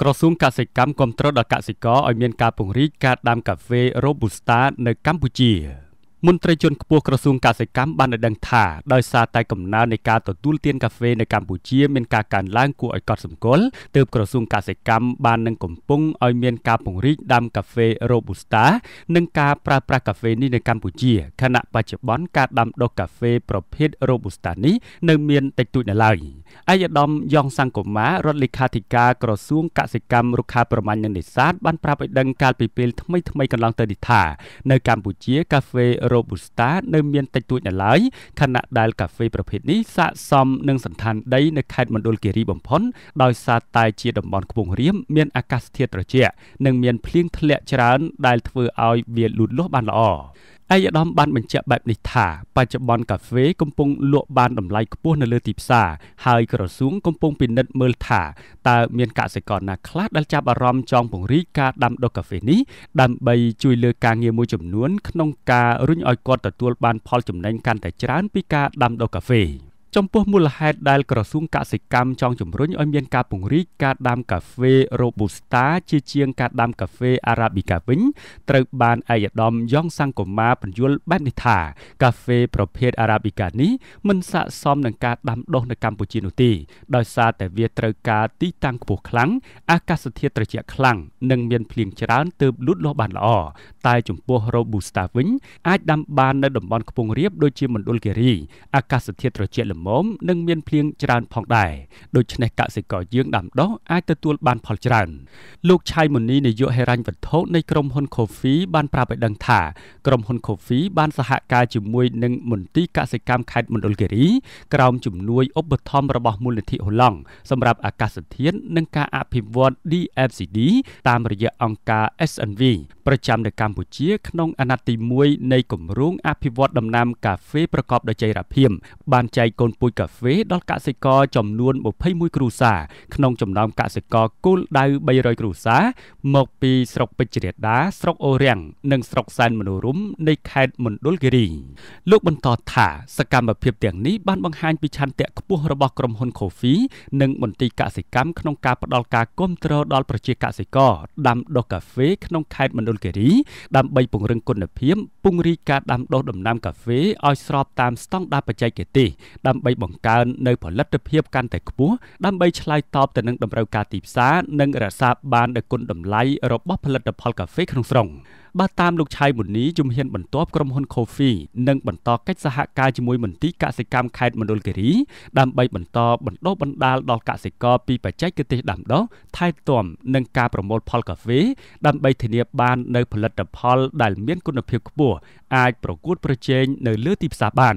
ក្រសួងកសិកម្មគាំទ្រដល់កសិករឲ្យមានការពង្រីកការដាំកាហ្វេ Robusta នៅកម្ពុជា។មន្ត្រីជាន់ខ្ពស់ក្រសួងកសិកម្មបានឲ្យដឹងថាដោយសារតែកំណើននៃការទទួលទានកាហ្វេនៅកម្ពុជា មានការកើនឡើងគួរឲ្យកត់សម្គាល់ទើបក្រសួងកសិកម្មបាននឹងកំពុងឲ្យមានការពង្រីកដាំកាហ្វេ Robusta និងការប្រើប្រាស់កាហ្វេនេះនៅកម្ពុជាខណៈបច្ចុប្បន្នការដាំដុះកាហ្វេប្រភេទ Robusta នេះនៅមានតិចតួចនៅឡើយអាយដាមយ៉ងសង្គមារដ្ឋលេខាធិការក្រសួងកសិកម្មរុក្ខាប្រមាញ់និងនេសាទបានប្រាប់ឲ្យដឹងកាលពីពេលថ្មីៗកន្លងទៅនេះថានៅកម្ពុជាកាហ្វេរ៉ូប៊ូស្តានៅមានតិចតួចនៅឡើយខណៈដែលកាហ្វេប្រភេទនេះស័ក្តិសមនឹងសន្តានដីនៅខេត្តមណ្ឌលគិរីបំផុនដោយសារតែជាតំបន់ខ្ពង់រាបមានអាកាសធាតុត្រជាក់និងមានភ្លៀងធ្លាក់ច្រើន ដែល ធ្វើឲ្យវាលូតលាស់បានល្អឯកឧត្តមបានបញ្ជាក់បែបនេះថាបច្ចុប្បន្នកាហ្វេកំពុងលក់បានតម្លៃខ្ពស់នៅលើទីផ្សារហើយក្រសួងកំពុងពិនិត្យមើលថាតើមានកសិករណាខ្លះដែលចាប់អារម្មណ៍ចង់ពង្រីកការដាំដុះកាហ្វេនេះដើម្បីជួយលើការងារមួយចំនួនក្នុងការរុញឲ្យគាត់ទទួលបានផលចំណេញកាន់តែច្រើនពីការដាំដុះកាហ្វេ។ចំពោះមូលហេតុដែលក្រសួងកសិកម្មចង់ជំរុញឲ្យមានការពង្រីកការដាំកាហ្វេ Robusta ជាជាងការដាំកាហ្វេ Arabica វិញ ត្រូវបានឯកឧត្តមយ៉ងសង្គមាបញ្យលបែបនេះថា កាហ្វេប្រភេទ Arabica នេះមិនស័ក្តិសមនឹងការដាំដុះនៅកម្ពុជានោះទេដោយសារតែវាត្រូវការទីតាំងខ្ពស់ខ្លាំងអាកាសធាតុត្រជាក់ខ្លាំងនិងមានភ្លៀងច្រើនទើបលូតលាស់បានល្អតែចំពោះ Robusta វិញអាចដាំបាននៅតំបន់ខ្ពង់រាបដូចជាមណ្ឌលគិរីអាកាសធាតុត្រជាក់ល្មមមនិងមានភ្លៀងច្រើនផងដែរដូច្នេះកសិករយើងដាំដុះអាចទទួល បានផលច្រើន លោកឆៃមុនីនាយកហិរញ្ញវត្ថុនៃក្រុមហ៊ុន Coffee បានប្រាប់ឲ្យដឹងថាក្រុមហ៊ុន Coffee បានសហការជាមួយនឹងមន្ទីរកសិកម្មខេត្តមណ្ឌលគិរី ក្រោមជំនួយឧបត្ថម្ភរបស់មូលនិធិហូឡង់សម្រាប់អាកាសធាតុនិងការអភិវឌ្ឍ DFCD តាមរយៈអង្គការ SNV ប្រចាំនៅកម្ពុជា ក្នុង អាណត្តិទី1នៃគម្រោងអភិវឌ្ឍដំណាំកាហ្វេប្រកបដោយចីរភាពបានចែកកូនពូជកាហ្វេដល់កសិករចំនួន21គ្រួសារក្នុងចំណោមកសិករគោលដៅ300គ្រួសារ មកពីស្រុកពេជ្ររាដាស្រុកអូរាំងនិងស្រុកសែនមនោរមនៃខេត្តមណ្ឌលគិរីលោកបន្តថាសកម្មភាពទាំងនេះបានបង្ហាញពីឆន្ទៈខ្ពស់របស់ក្រុមហ៊ុន Coffee និងមន្ទីរកសិកម្មក្នុងការផ្តល់ការគាំទ្រដល់ប្រជាកសិករដាំដុះកាហ្វេក្នុងខេត្តមណ្ឌលគិរីដើម្បីពង្រឹងគុណភាពពង្រីកការដាំដុះដំណាំកាហ្វេឲ្យស្របតាមស្តង់ដារបច្ចេកទេសដើម្បីដើម្បីបង្កើននៅផលិតភាពកាន់តែខ្ពស់ដើម្បីឆ្លើយតបទៅនឹងតម្រូវការទីផ្សារនិងរក្សាបាននូវគុណតម្លៃរបស់ផលិតផលកាហ្វេក្នុងស្រុកបាទតាមលោកឆៃមុនីជំហានបន្ទាប់ក្រុមហ៊ុន Coffee នឹងបន្តកិច្ចសហការជាមួយមន្ទីរកសិកម្មខេត្តមណ្ឌលគិរីដើម្បីបន្តបណ្ដុះបណ្ដាលដល់កសិករពីបច្ចេកទេសដាំដុះថែទាំនិងការប្រមូលផលកាហ្វេដើម្បីធានាបាននូវផលិតផលដែលមានគុណភាពខ្ពស់អាចប្រកួតប្រជែងនៅលើទីផ្សារបាន